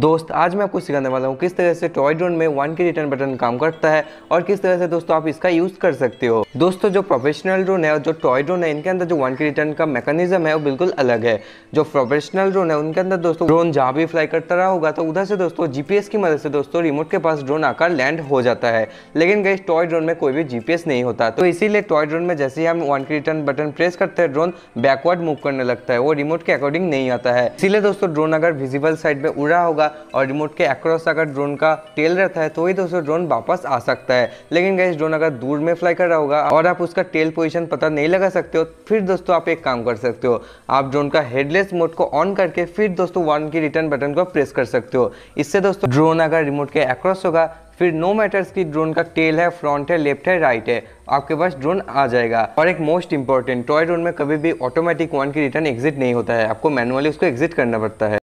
दोस्त आज मैं आपको सिखाने वाला हूँ किस तरह से टॉय ड्रोन में वन के रिटर्न बटन काम करता है और किस तरह से दोस्तों आप इसका यूज कर सकते हो दोस्तों जो प्रोफेशनल ड्रोन है और जो टॉय ड्रोन है इनके अंदर जो वन के रिटर्न का मैकेनिज्म है वो बिल्कुल अलग है जो प्रोफेशनल ड्रोन है उनके अंदर दोस्तों ड्रोन जहाँ भी फ्लाई करता रहा होगा तो उधर से दोस्तों जीपीएस की मदद से दोस्तों रिमोट के पास ड्रोन आकर लैंड हो जाता है लेकिन गई टॉय ड्रोन में कोई भी जीपीएस नहीं होता तो इसीलिए टॉय ड्रोन में जैसे ही हम वन के रिटर्न बटन प्रेस करते हैं ड्रोन बैकवर्ड मूव करने लगता है वो रिमोट के अकॉर्डिंग नहीं आता है इसीलिए दोस्तों ड्रोन अगर विजिबल साइड में उड़ा होगा और रिमोट के एक्रॉस अगर ड्रोन का टेल रहता है तो ही दोस्तों ड्रोन वापस आ सकता है लेकिन गैस ड्रोन अगर दूर में फ्लाई कर रहा होगा और आप उसका टेल पोजिशन पता नहीं लगा सकते हो फिर दोस्तों आप एक काम कर सकते हो आप ड्रोन का हेडलेस मोड को ऑन करके फिर दोस्तों वन की रिटर्न बटन को प्रेस कर सकते हो इससे दोस्तों ड्रोन अगर रिमोट के एक्रॉस होगा फिर नो मैटर्स की ड्रोन का टेल है फ्रंट है लेफ्ट है राइट है आपके पास ड्रोन आ जाएगा और एक मोस्ट इंपॉर्टेंट टॉय ड्रोन में कभी भी ऑटोमेटिक वन की रिटर्न एग्जिट नहीं होता है आपको मैनुअली उसको एग्जिट करना पड़ता है